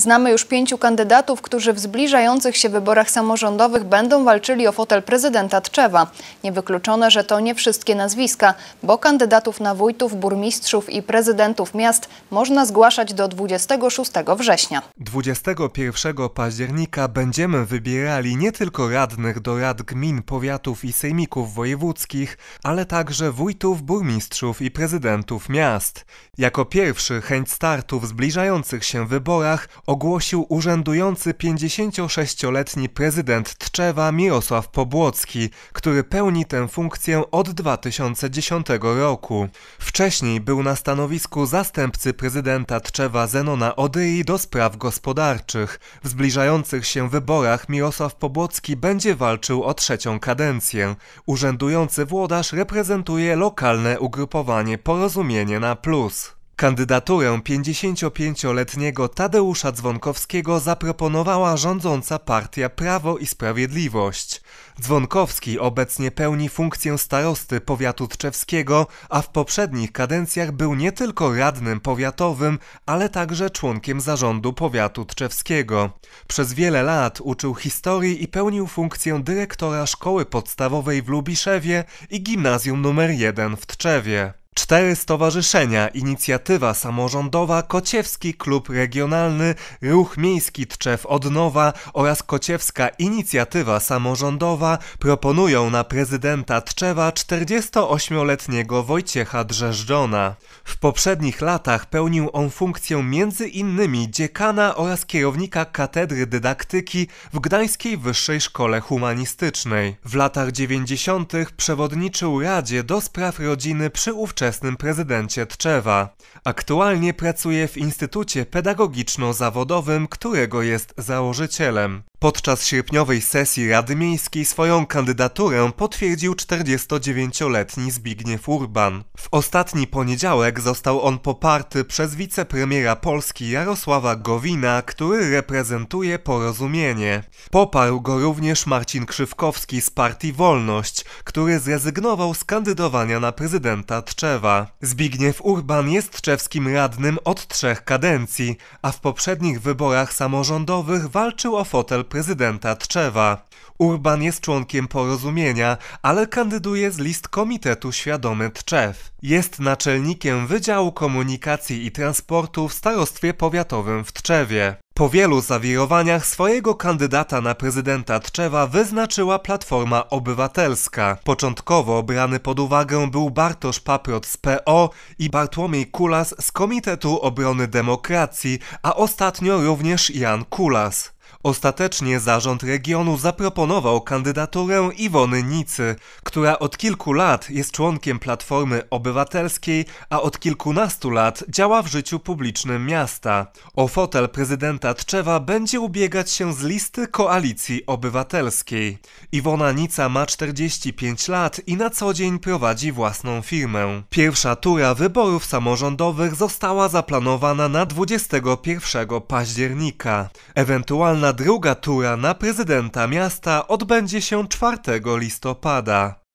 Znamy już pięciu kandydatów, którzy w zbliżających się wyborach samorządowych będą walczyli o fotel prezydenta Tczewa. Niewykluczone, że to nie wszystkie nazwiska, bo kandydatów na wójtów, burmistrzów i prezydentów miast można zgłaszać do 26 września. 21 października będziemy wybierali nie tylko radnych do rad gmin, powiatów i sejmików wojewódzkich, ale także wójtów, burmistrzów i prezydentów miast. Jako pierwszy chęć startu w zbliżających się wyborach ogłosił urzędujący 56-letni prezydent Tczewa Mirosław Pobłocki, który pełni tę funkcję od 2010 roku. Wcześniej był na stanowisku zastępcy prezydenta Tczewa Zenona Odyi do spraw gospodarczych. W zbliżających się wyborach Mirosław Pobłocki będzie walczył o trzecią kadencję. Urzędujący włodarz reprezentuje lokalne ugrupowanie Porozumienie na Plus. Kandydaturę 55-letniego Tadeusza Dzwonkowskiego zaproponowała rządząca partia Prawo i Sprawiedliwość. Dzwonkowski obecnie pełni funkcję starosty powiatu tczewskiego, a w poprzednich kadencjach był nie tylko radnym powiatowym, ale także członkiem zarządu powiatu tczewskiego. Przez wiele lat uczył historii i pełnił funkcję dyrektora szkoły podstawowej w Lubiszewie i gimnazjum nr 1 w Tczewie. Cztery stowarzyszenia, inicjatywa samorządowa, Kociewski Klub Regionalny, Ruch Miejski Tczew Odnowa oraz Kociewska Inicjatywa Samorządowa proponują na prezydenta Tczewa 48-letniego Wojciecha Drzeżdżona. W poprzednich latach pełnił on funkcję m.in. dziekana oraz kierownika Katedry Dydaktyki w Gdańskiej Wyższej Szkole Humanistycznej. W latach 90. przewodniczył Radzie do Spraw Rodziny przy ówczesnym ówczesnym prezydencie Tczewa. Aktualnie pracuje w Instytucie Pedagogiczno-Zawodowym, którego jest założycielem. Podczas sierpniowej sesji Rady Miejskiej swoją kandydaturę potwierdził 49-letni Zbigniew Urban. W ostatni poniedziałek został on poparty przez wicepremiera Polski Jarosława Gowina, który reprezentuje porozumienie. Poparł go również Marcin Krzywkowski z partii Wolność, który zrezygnował z kandydowania na prezydenta Tczewa. Zbigniew Urban jest czewskim radnym od trzech kadencji, a w poprzednich wyborach samorządowych walczył o fotel prezydenta Tczewa. Urban jest członkiem porozumienia, ale kandyduje z list Komitetu Świadomy Tczew. Jest naczelnikiem Wydziału Komunikacji i Transportu w Starostwie Powiatowym w Tczewie. Po wielu zawirowaniach swojego kandydata na prezydenta Tczewa wyznaczyła Platforma Obywatelska. Początkowo brany pod uwagę był Bartosz Paprot z PO i Bartłomiej Kulas z Komitetu Obrony Demokracji, a ostatnio również Jan Kulas. Ostatecznie zarząd regionu zaproponował kandydaturę Iwony Nicy, która od kilku lat jest członkiem Platformy Obywatelskiej, a od kilkunastu lat działa w życiu publicznym miasta. O fotel prezydenta Tczewa będzie ubiegać się z listy Koalicji Obywatelskiej. Iwona Nica ma 45 lat i na co dzień prowadzi własną firmę. Pierwsza tura wyborów samorządowych została zaplanowana na 21 października. Ewentualna druga tura na prezydenta miasta odbędzie się 4 listopada.